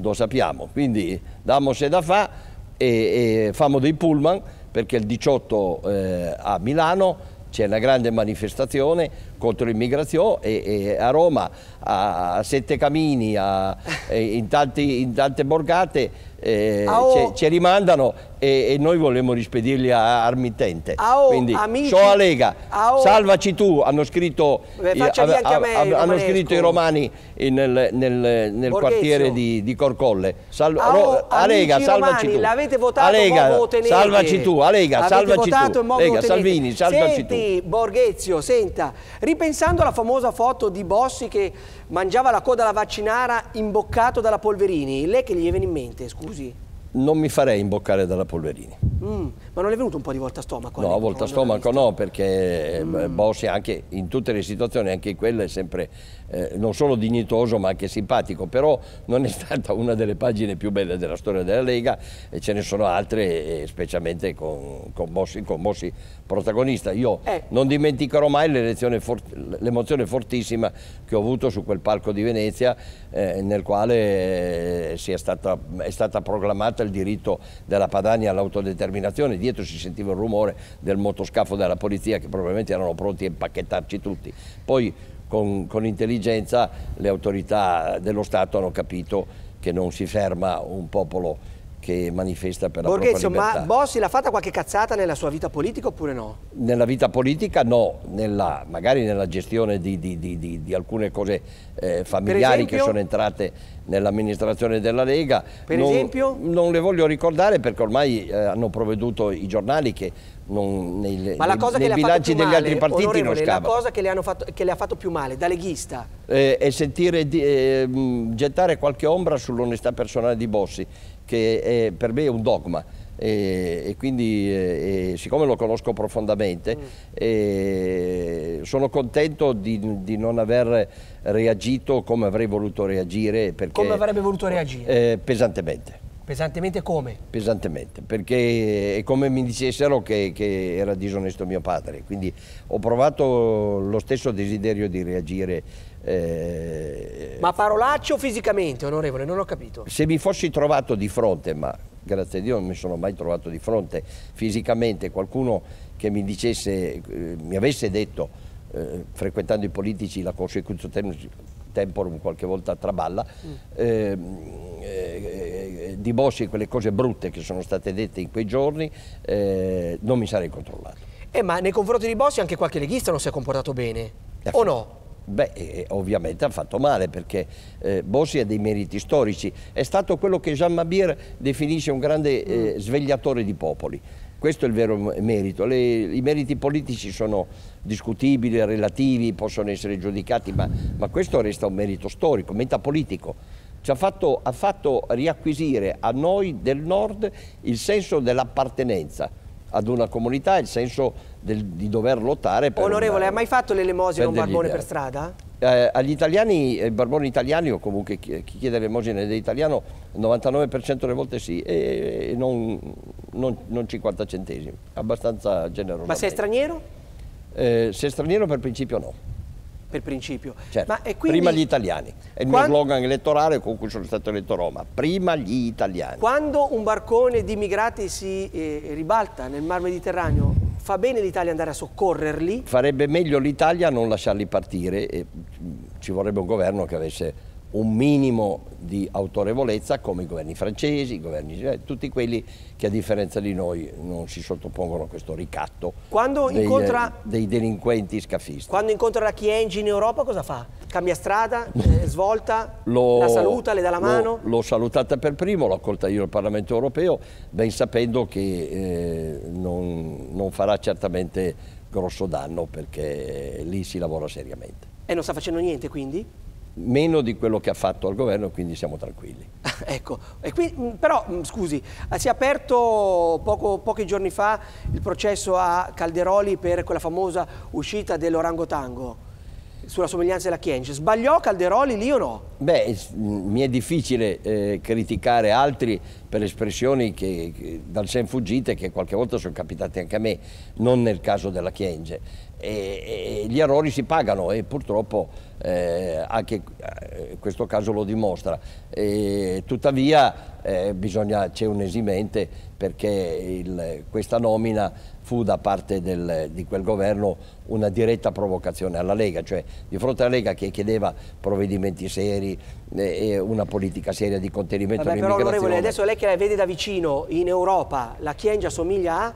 lo sappiamo, quindi damose da fa e, e famo dei pullman perché il 18 eh, a Milano c'è una grande manifestazione contro l'immigrazione e, e, a Roma, a Sette Camini, a, in, tanti, in, tante borgate eh, oh. ci rimandano e, e, noi vogliamo rispedirli a, al mittente. Oh, Quindi, amici, a Lega, oh. salvaci tu, hanno scritto, Beh, a, a me, hanno scritto i romani nel, nel, nel quartiere di, di Corcolle. Sal, ro, a Lega, salvaci romani, tu. L'avete votato, Lega, salvaci tu. A Lega, salvaci tu. Lega, Salvini, salvaci senti, tu. Borghezio, senta, ripensando alla famosa foto di Bossi che mangiava la coda alla vaccinara imboccato dalla Polverini, lei che gli viene in mente, scusi? Non mi farei imboccare dalla Polverini. Mm, ma non è venuto un po' di volta a stomaco? No, volta a stomaco no, perché eh, mm. Bossi anche in tutte le situazioni, anche in quella è sempre eh, non solo dignitoso ma anche simpatico, però non è stata una delle pagine più belle della storia della Lega e ce ne sono altre, eh, specialmente con, con, Bossi, con, Bossi, protagonista. Io eh. non dimenticherò mai l'emozione fortissima che ho avuto su quel palco di Venezia eh, nel quale è, stata, è stata proclamata il diritto della Padania all'autodeterminazione, dietro si sentiva il rumore del motoscafo della polizia che probabilmente erano pronti a impacchettarci tutti. Poi con, con intelligenza le autorità dello Stato hanno capito che non si ferma un popolo che manifesta per la propria libertà. ma Bossi l'ha fatta qualche cazzata nella sua vita politica oppure no? Nella vita politica no, nella, magari nella gestione di, di, di, di alcune cose eh, familiari esempio, che sono entrate nell'amministrazione della Lega. Per non, esempio? Non le voglio ricordare perché ormai eh, hanno provveduto i giornali che non, nei, Ma la cosa nei, che nei bilanci degli altri partiti non scava. La cosa che le, hanno fatto, che le ha fatto più male, da leghista? Eh, è sentire, di, eh, gettare qualche ombra sull'onestà personale di Bossi, che è, per me è un dogma. E, e, quindi eh, e, siccome lo conosco profondamente mm. Eh, sono contento di, di, non aver reagito come avrei voluto reagire perché, come avrebbe voluto reagire? Eh, pesantemente Pesantemente come? Pesantemente, perché è come mi dicessero che, che, era disonesto mio padre, quindi ho provato lo stesso desiderio di reagire. Eh... Ma parolaccio fisicamente, onorevole? Non ho capito. Se mi fossi trovato di fronte, ma grazie a Dio non mi sono mai trovato di fronte fisicamente, qualcuno che mi dicesse, eh, mi avesse detto, eh, frequentando i politici, la consecuzione temporum qualche volta traballa, mm. Ehm, eh, eh, di Bossi e quelle cose brutte che sono state dette in quei giorni eh, non mi sarei controllato. Eh, ma nei confronti di Bossi anche qualche leghista non si è comportato bene, eh, o no? Beh, eh, ovviamente ha fatto male perché eh, Bossi ha dei meriti storici, è stato quello che Jean Mabir definisce un grande mm. eh, svegliatore di popoli. Questo è il vero merito. Le, I meriti politici sono discutibili, relativi, possono essere giudicati, ma, ma questo resta un merito storico, metapolitico. Ci ha fatto, ha fatto riacquisire a noi del Nord il senso dell'appartenenza ad una comunità, il senso del, di dover lottare per... Onorevole, una, ha mai fatto l'elemosina o un barbone per strada? eh, agli italiani, ai eh, barboni italiani o comunque chi, chiede l'emogene ed italiano, il 99% delle volte sì e, e non, non, non, 50 centesimi, abbastanza generoso. Ma sei straniero? Eh, sei straniero per principio no. Per principio. Certo. Ma, quindi, prima gli italiani. È il quando, mio slogan elettorale con cui sono stato eletto Roma. Prima gli italiani. Quando un barcone di immigrati si eh, ribalta nel Mar Mediterraneo, fa bene l'Italia andare a soccorrerli? Farebbe meglio l'Italia non lasciarli partire, mm, ci vorrebbe un governo che avesse un minimo di autorevolezza come i governi francesi, i governi tutti quelli che a differenza di noi non si sottopongono a questo ricatto quando dei, incontra, dei delinquenti scafisti. Quando incontra la Chiengi in Europa cosa fa? Cambia strada, eh, svolta, lo, la saluta, le dà la mano? L'ho salutata per primo, l'ho accolta io al Parlamento Europeo, ben sapendo che eh, non, non farà certamente grosso danno perché lì si lavora seriamente. E non sta facendo niente quindi? meno di quello che ha fatto al governo, quindi siamo tranquilli. ecco, qui, mm, però mm, scusi, eh, si è aperto poco, pochi giorni fa il processo a Calderoli per quella famosa uscita dell'orangotango sulla somiglianza della Chienge. Sbagliò Calderoli lì o no? Beh, mm, mi è difficile eh, criticare altri per espressioni che, che dal sen fuggite che qualche volta sono capitate anche a me, non nel caso della Chienci e, e gli errori si pagano e purtroppo eh, anche eh, questo caso lo dimostra. E, tuttavia eh, c'è un esimente perché il, questa nomina fu da parte del, di quel governo una diretta provocazione alla Lega, cioè di fronte alla Lega che chiedeva provvedimenti seri eh, e una politica seria di contenimento Vabbè, dell'immigrazione. Però onorevole, adesso lei che la vede da vicino in Europa, la Chiengia somiglia a?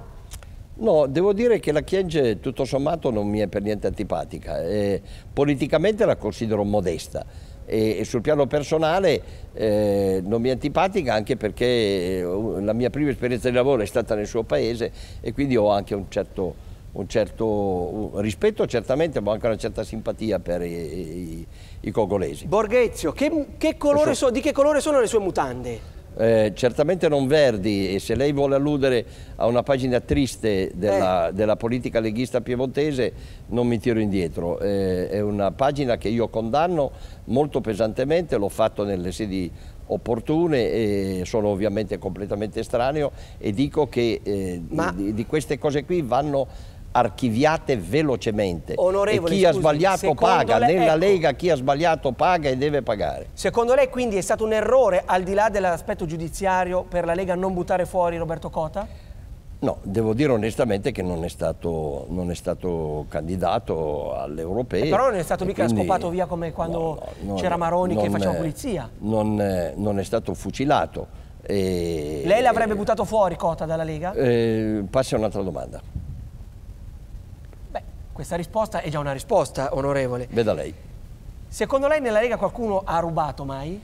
No, devo dire che la Chienge tutto sommato non mi è per niente antipatica. Eh, politicamente la considero modesta e, e sul piano personale eh, non mi è antipatica anche perché eh, la mia prima esperienza di lavoro è stata nel suo paese e quindi ho anche un certo, un certo rispetto certamente ma anche una certa simpatia per i, i, i congolesi. Borghezio, che, che so, di che colore sono le sue mutande? eh, certamente non Verdi e se lei vuole alludere a una pagina triste della, eh. della politica leghista piemontese non mi tiro indietro, eh, è una pagina che io condanno molto pesantemente, l'ho fatto nelle sedi opportune e sono ovviamente completamente estraneo e dico che eh, Ma... di, di queste cose qui vanno archiviate velocemente. Onorevole, e chi scusi, ha sbagliato paga, lei, nella ecco. Lega chi ha sbagliato paga e deve pagare. Secondo lei quindi è stato un errore, al di là dell'aspetto giudiziario, per la Lega non buttare fuori Roberto Cota? No, devo dire onestamente che non è stato, non è stato candidato alle europee. Eh, però non è stato mica quindi, scopato via come quando no, no, c'era Maroni che faceva pulizia. Non, non è stato fucilato. E, Lei l'avrebbe buttato fuori Cota dalla Lega? Eh, passi a un'altra domanda. Questa risposta è già una risposta, onorevole. Veda lei. Secondo lei nella Lega qualcuno ha rubato mai?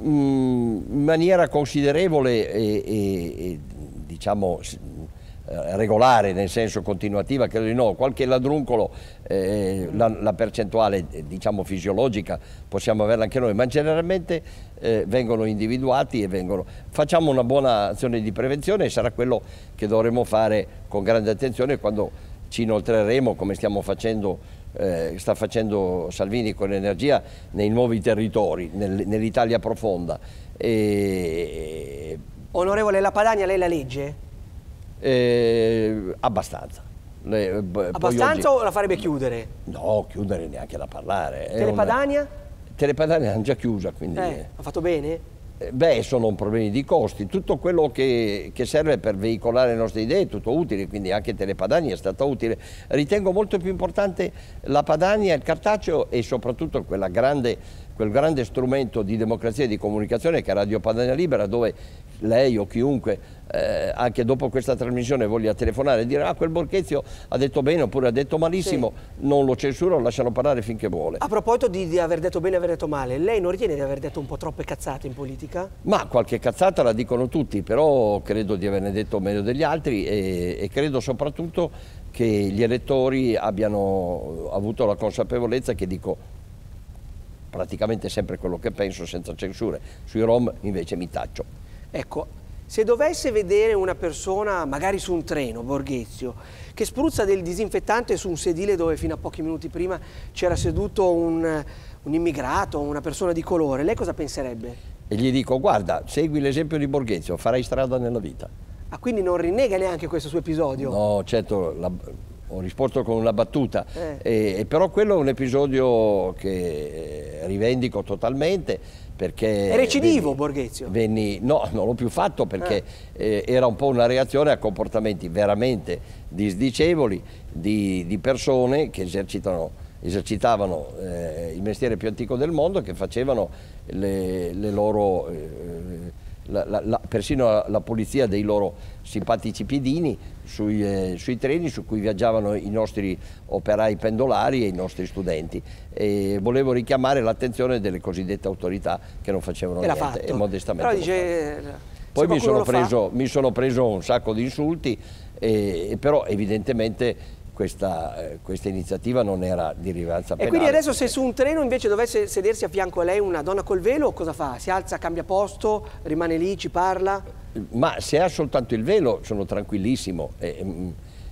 Mm, in maniera considerevole e, e, e diciamo eh, regolare, nel senso continuativa, credo di no, qualche ladruncolo, eh, la, la, percentuale diciamo fisiologica possiamo averla anche noi, ma generalmente eh, vengono individuati e vengono... Facciamo una buona azione di prevenzione e sarà quello che dovremo fare con grande attenzione quando ci inoltreremo come stiamo facendo eh, sta facendo Salvini con l'energia nei nuovi territori, nel, nell'Italia profonda. E... Onorevole, la Padania lei la legge? Eh, abbastanza. Le, eh, abbastanza oggi... o la farebbe chiudere? No, chiudere neanche da parlare. Telepadania? Una... Telepadania l'hanno già chiusa, quindi... Eh, ha fatto bene? Eh, beh, sono problemi di costi, tutto quello che, che, serve per veicolare le nostre idee è tutto utile, quindi anche Telepadania è stata utile. Ritengo molto più importante la Padania, il cartaceo e soprattutto grande, quel grande strumento di democrazia e di comunicazione che è Radio Padania Libera, dove lei o chiunque eh, anche dopo questa trasmissione voglia telefonare e dire ah quel Borghezio ha detto bene oppure ha detto malissimo, sì. non lo censuro, lascialo parlare finché vuole. A proposito di, di aver detto bene e aver detto male, lei non ritiene di aver detto un po' troppe cazzate in politica? Ma qualche cazzata la dicono tutti, però credo di averne detto meglio degli altri e, e credo soprattutto che gli elettori abbiano avuto la consapevolezza che dico praticamente sempre quello che penso senza censure, sui Rom invece mi taccio. Ecco, se dovesse vedere una persona, magari su un treno, Borghezio, che spruzza del disinfettante su un sedile dove fino a pochi minuti prima c'era seduto un, un immigrato, una persona di colore, lei cosa penserebbe? E gli dico, guarda, segui l'esempio di Borghezio, farai strada nella vita. Ah, quindi non rinnega neanche questo suo episodio? No, certo, la, ho risposto con una battuta, eh. e, però quello è un episodio che rivendico totalmente perché... È recidivo venni, Borghezio? Venni, no, non l'ho più fatto perché eh. Eh, era un po' una reazione a comportamenti veramente disdicevoli di, di persone che esercitavano eh, il mestiere più antico del mondo, che facevano le, le loro eh, la, la, la, persino la, polizia dei loro simpatici piedini sui, eh, sui, treni su cui viaggiavano i nostri operai pendolari e i nostri studenti. E volevo richiamare l'attenzione delle cosiddette autorità che non facevano e niente e modestamente. Dice, eh, Poi mi sono, preso, mi sono, preso, un sacco di insulti, eh, però evidentemente questa, eh, questa, iniziativa non era di rilevanza penale. E quindi adesso se su un treno invece dovesse sedersi a fianco a lei una donna col velo, cosa fa? Si alza, cambia posto, rimane lì, ci parla? Ma se ha soltanto il velo sono tranquillissimo e, mm,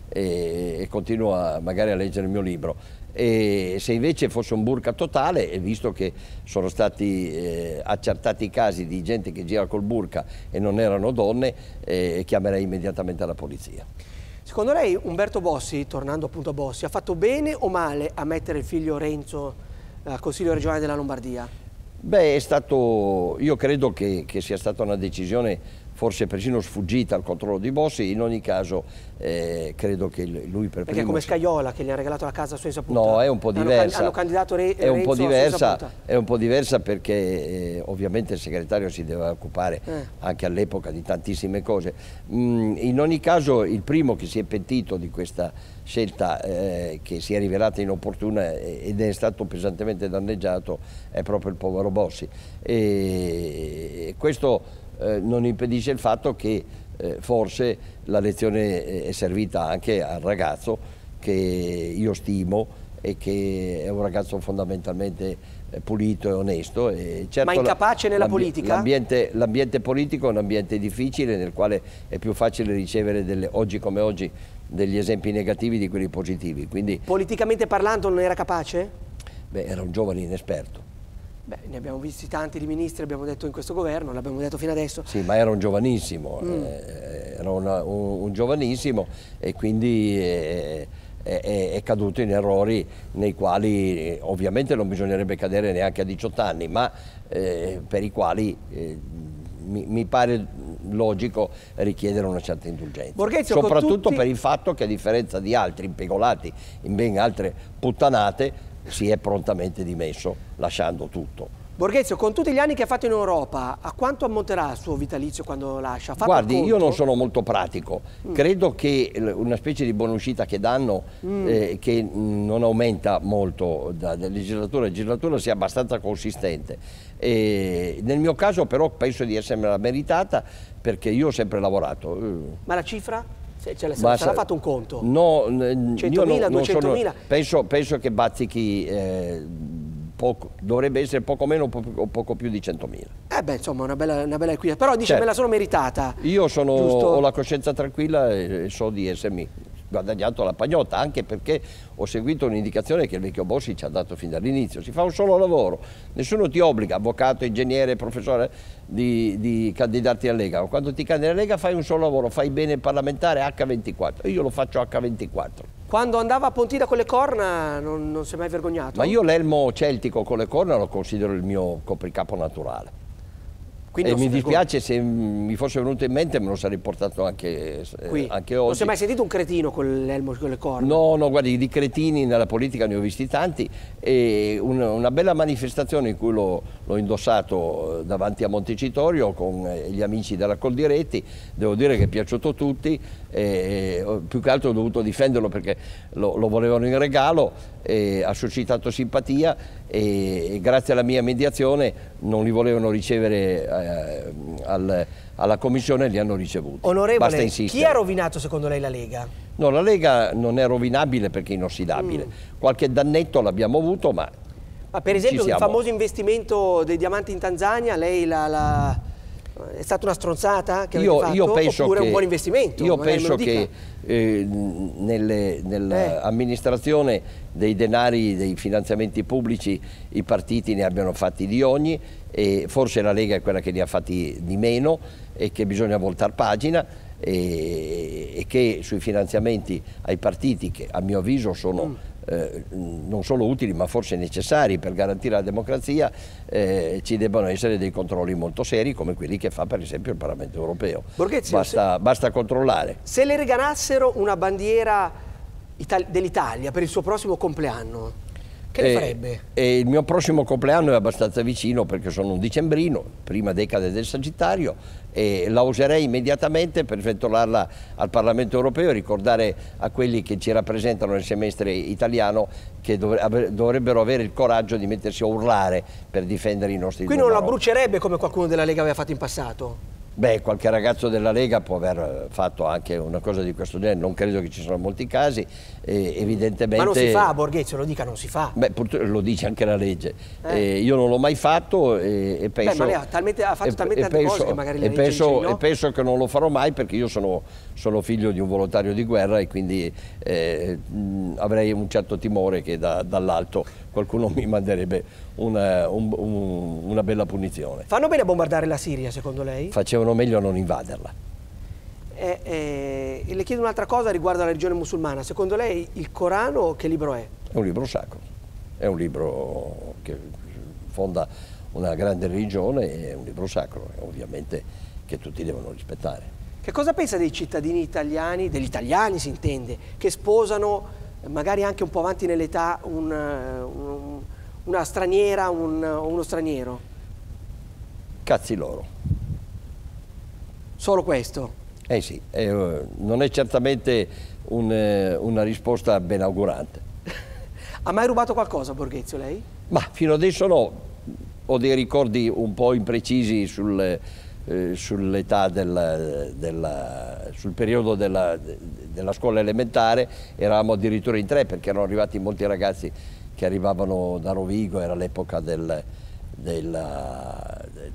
e, e continuo a, magari a leggere il mio libro. E se invece fosse un burka totale, visto che sono stati eh, accertati casi di gente che gira col burka e non erano donne, eh, chiamerei immediatamente la polizia. Secondo lei Umberto Bossi, tornando appunto a Bossi, ha fatto bene o male a mettere il figlio Renzo eh, al Consiglio regionale della Lombardia? Beh, è stato, io credo che, che sia stata una decisione forse persino sfuggita al controllo di Bossi, in ogni caso eh, credo che lui per Perché primo... come Scaiola che gli ha regalato la casa a sua insaputa. No, è un po' diversa. Hanno, candidato Re, è un po diversa, È un po' diversa perché eh, ovviamente il segretario si deve occupare eh. anche all'epoca di tantissime cose. Mm, in ogni caso il primo che si è pentito di questa scelta eh, che si è rivelata inopportuna ed è stato pesantemente danneggiato è proprio il povero Bossi. E questo eh, non impedisce il fatto che eh, forse la lezione eh, è servita anche al ragazzo che io stimo e che è un ragazzo fondamentalmente eh, pulito e onesto. E certo Ma incapace nella politica? L'ambiente, politico è un ambiente difficile nel quale è più facile ricevere delle, oggi come oggi degli esempi negativi di quelli positivi. Quindi, Politicamente parlando non era capace? Beh, era un giovane inesperto. Beh, ne abbiamo visti tanti di ministri, abbiamo detto in questo governo, l'abbiamo detto fino adesso. Sì, ma era un giovanissimo, mm. eh, eh era una, un, un, giovanissimo e quindi eh, è, è, caduto in errori nei quali eh, ovviamente non bisognerebbe cadere neanche a 18 anni, ma eh, per i quali eh, mi, mi, pare logico richiedere una certa indulgenza. Borghezio, Soprattutto tutti... per il fatto che a differenza di altri impegolati in ben altre puttanate, si è prontamente dimesso lasciando tutto. Borghezio, con tutti gli anni che ha fatto in Europa, a quanto ammonterà il suo vitalizio quando lascia? Fatto Guardi, io non sono molto pratico, mm. credo che una specie di buonuscita che danno, mm. eh, che non aumenta molto da, da legislatura a legislatura, sia abbastanza consistente. E eh, nel mio caso però penso di essermela meritata perché io ho sempre lavorato. Ma la cifra? Sì, cioè, ce l'ha sarà fatto un conto? No, 100.000, 200.000? Penso, penso, che bazzichi... Eh, Poco, dovrebbe essere poco meno o poco, poco, più di 100.000. Eh beh, insomma, una bella, una bella equità. Però dice certo. me la certo. sono meritata. Io sono, ho la coscienza tranquilla e so di essermi guadagnato la pagnotta, anche perché ho seguito un'indicazione che il vecchio Bossi ci ha dato fin dall'inizio, si fa un solo lavoro, nessuno ti obbliga, avvocato, ingegnere, professore, di, di candidarti a Lega, quando ti candidi a Lega fai un solo lavoro, fai bene il parlamentare H24, io lo faccio H24. Quando andava a Pontida con le corna non, non si è mai vergognato? Ma io l'elmo celtico con le corna lo considero il mio copricapo naturale quindi e mi dispiace se mi fosse venuto in mente me lo sarei portato anche, eh, anche oggi. Non si è mai sentito un cretino con l'elmo con le corna? No, no, guardi, di cretini nella politica ne ho visti tanti e una, una bella manifestazione in cui l'ho, indossato eh, davanti a Montecitorio con eh, gli amici della Coldiretti, devo dire che è piaciuto a tutti, e, eh, più che altro ho dovuto difenderlo perché lo, lo volevano in regalo, ha suscitato simpatia e, e grazie alla mia mediazione non li volevano ricevere eh, al, alla commissione, e li hanno ricevuti. Onorevole, chi ha rovinato secondo lei la Lega? No, la Lega non è rovinabile perché è inossidabile. Mm. Qualche dannetto l'abbiamo avuto, ma... Ma per esempio il famoso investimento dei diamanti in Tanzania, lei la... la è stata una stronzata che io, fatto, io penso oppure che, un buon investimento? Io penso che eh, nell'amministrazione eh. dei denari, dei finanziamenti pubblici, i partiti ne abbiano fatti di ogni e forse la Lega è quella che ne ha fatti di meno e che bisogna voltare pagina e, e, che sui finanziamenti ai partiti, che a mio avviso sono... Mm eh, non solo utili ma forse necessari per garantire la democrazia, eh, ci debbano essere dei controlli molto seri come quelli che fa per esempio il Parlamento europeo. Borghezio, basta, se... basta controllare. Se le regalassero una bandiera dell'Italia per il suo prossimo compleanno, che eh, ne farebbe? Eh, il mio prossimo compleanno è abbastanza vicino perché sono un dicembrino, prima decade del Sagittario e la userei immediatamente per ventilarla al Parlamento europeo e ricordare a quelli che ci rappresentano nel semestre italiano che dovrebbero avere il coraggio di mettersi a urlare per difendere i nostri Qui non la brucierebbe come qualcuno della Lega aveva fatto in passato? Beh, qualche ragazzo della Lega può aver fatto anche una cosa di questo genere, non credo che ci siano molti casi, evidentemente... Ma non si fa, Borghezio, lo dica, non si fa. Beh, lo dice anche la legge. Eh. eh. io non l'ho mai fatto e, e penso... Beh, ma lei ha, talmente, ha fatto e, talmente e tante penso, cose che magari la e legge penso, dice, no? E penso che non lo farò mai perché io sono, sono figlio di un volontario di guerra e quindi eh, avrei un certo timore che da, dall'alto qualcuno mi manderebbe una, un, un, una bella punizione. Fanno bene a bombardare la Siria secondo lei? Facevano meglio a non invaderla. Eh, eh, le chiedo un'altra cosa riguardo alla religione musulmana. Secondo lei il Corano che libro è? È un libro sacro, è un libro che fonda una grande religione, è un libro sacro, ovviamente che tutti devono rispettare. Che cosa pensa dei cittadini italiani, degli italiani si intende, che sposano magari anche un po' avanti nell'età, un, eh, un, una straniera o un, uno straniero? Cazzi loro. Solo questo? Eh sì, eh, non è certamente eh, una risposta benaugurante. ha mai rubato qualcosa Borghezio lei? Ma fino adesso no, ho dei ricordi un po' imprecisi sul eh, sull'età sul periodo della, della, scuola elementare eravamo addirittura in tre perché erano arrivati molti ragazzi che arrivavano da Rovigo, era l'epoca del, del,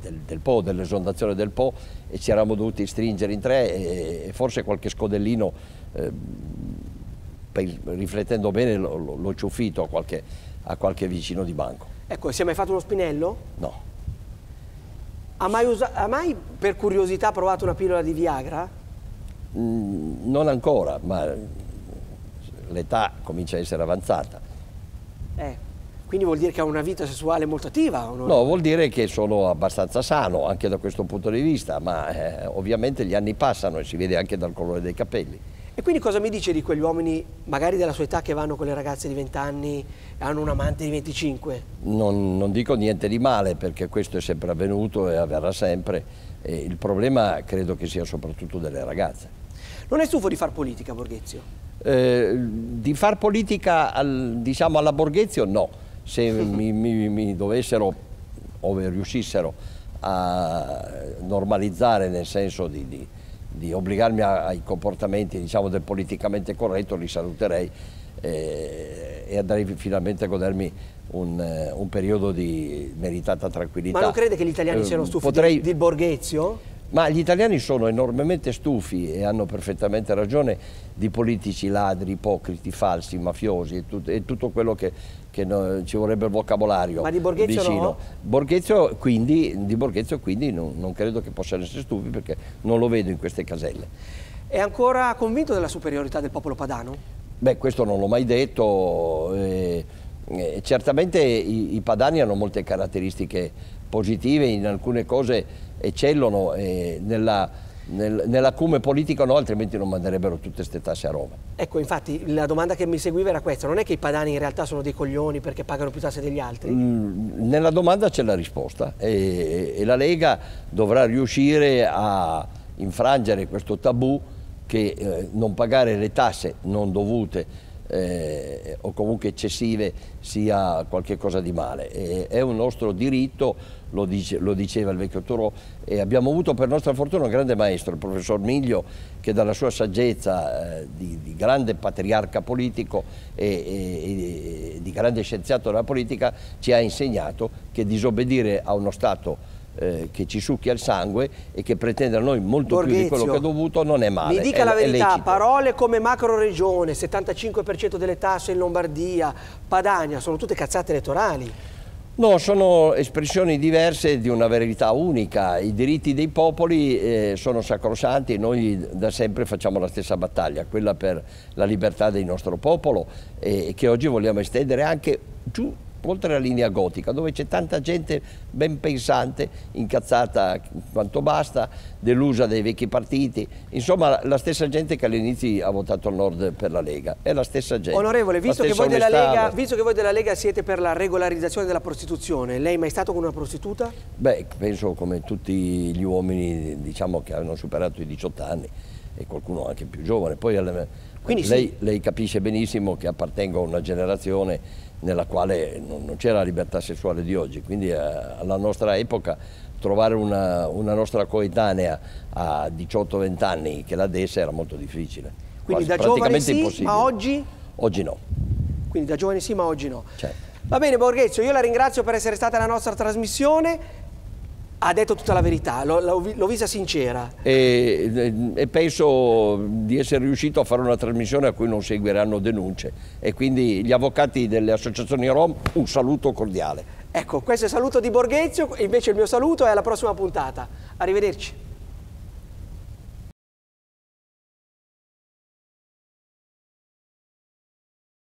del, del, Po, dell'esondazione del Po e ci eravamo dovuti stringere in tre e, e forse qualche scodellino, eh, riflettendo bene, l'ho ciuffito a qualche, a qualche vicino di banco. Ecco, si è mai fatto uno spinello? No. Ha mai, ha mai, per curiosità provato una pillola di Viagra? Mm, non ancora, ma l'età comincia a essere avanzata. Eh, quindi vuol dire che ha una vita sessuale molto attiva? No? no, vuol dire che sono abbastanza sano anche da questo punto di vista, ma eh, ovviamente gli anni passano e si vede anche dal colore dei capelli. E quindi cosa mi dice di quegli uomini, magari della sua età, che vanno con le ragazze di 20 anni e hanno un amante di 25? Non, non, dico niente di male, perché questo è sempre avvenuto e avverrà sempre. E il problema credo che sia soprattutto delle ragazze. Non è stufo di far politica, Borghezio? Eh, di far politica, al, diciamo, alla Borghezio no. Se mi, mi, mi dovessero, ove riuscissero, a normalizzare nel senso di, di di obbligarmi a, ai comportamenti diciamo, del politicamente corretto, li saluterei eh, e andrei finalmente a godermi un, eh, un, periodo di meritata tranquillità. Ma non crede che gli italiani eh, siano stufi Potrei... di, di Borghezio? Ma gli italiani sono enormemente stufi e hanno perfettamente ragione di politici ladri, ipocriti, falsi, mafiosi e, tut e tutto quello che, che no, ci vorrebbe il vocabolario Ma di Borghezio vicino. No? Borghezio quindi, di Borghezio quindi non, non credo che possano essere stufi perché non lo vedo in queste caselle. È ancora convinto della superiorità del popolo padano? Beh, questo non l'ho mai detto. Eh, eh, certamente i, i padani hanno molte caratteristiche positive, in alcune cose eccellono eh, nella, nel, nell'acume politico no, altrimenti non manderebbero tutte queste tasse a Roma. Ecco, infatti la domanda che mi seguiva era questa, non è che i padani in realtà sono dei coglioni perché pagano più tasse degli altri? Mm, nella domanda c'è la risposta e, e, la Lega dovrà riuscire a infrangere questo tabù che eh, non pagare le tasse non dovute eh, o comunque eccessive sia qualcosa di male. E, è un nostro diritto lo, dice, lo, diceva il vecchio Toro, e abbiamo avuto per nostra fortuna un grande maestro, il professor Miglio, che dalla sua saggezza eh, di, di, grande patriarca politico e, e, e, di grande scienziato della politica ci ha insegnato che disobbedire a uno Stato eh, che ci succhia il sangue e che pretende a noi molto Borghezio, più di quello che ha dovuto non è male. Mi dica è, la verità, parole come macro regione, 75% delle tasse in Lombardia, Padania, sono tutte cazzate elettorali. No, sono espressioni diverse di una verità unica. I diritti dei popoli eh, sono sacrosanti e noi da sempre facciamo la stessa battaglia, quella per la libertà del nostro popolo eh, che oggi vogliamo estendere anche giù oltre alla linea gotica, dove c'è tanta gente ben pensante, incazzata quanto basta, delusa dai vecchi partiti, insomma la stessa gente che all'inizio ha votato al nord per la Lega, è la stessa gente. Onorevole, visto, che voi, Lega, visto che voi, della Lega, siete per la regolarizzazione della prostituzione, lei è mai stato con una prostituta? Beh, penso come tutti gli uomini diciamo, che hanno superato i 18 anni e qualcuno anche più giovane, poi lei, sì. lei capisce benissimo che appartengo a una generazione nella quale non, c'era la libertà sessuale di oggi, quindi eh, alla nostra epoca trovare una, una nostra coetanea a 18-20 anni che la desse era molto difficile. Quindi Quasi, da giovane sì, ma oggi? Oggi no. Quindi da giovane sì, ma oggi no. Certo. Va bene Borghezio, io la ringrazio per essere stata alla nostra trasmissione ha detto tutta la verità, l'ho vista sincera. E, e, penso di essere riuscito a fare una trasmissione a cui non seguiranno denunce e quindi gli avvocati delle associazioni Rom un saluto cordiale. Ecco, questo è il saluto di Borghezio, invece il mio saluto è alla prossima puntata. Arrivederci.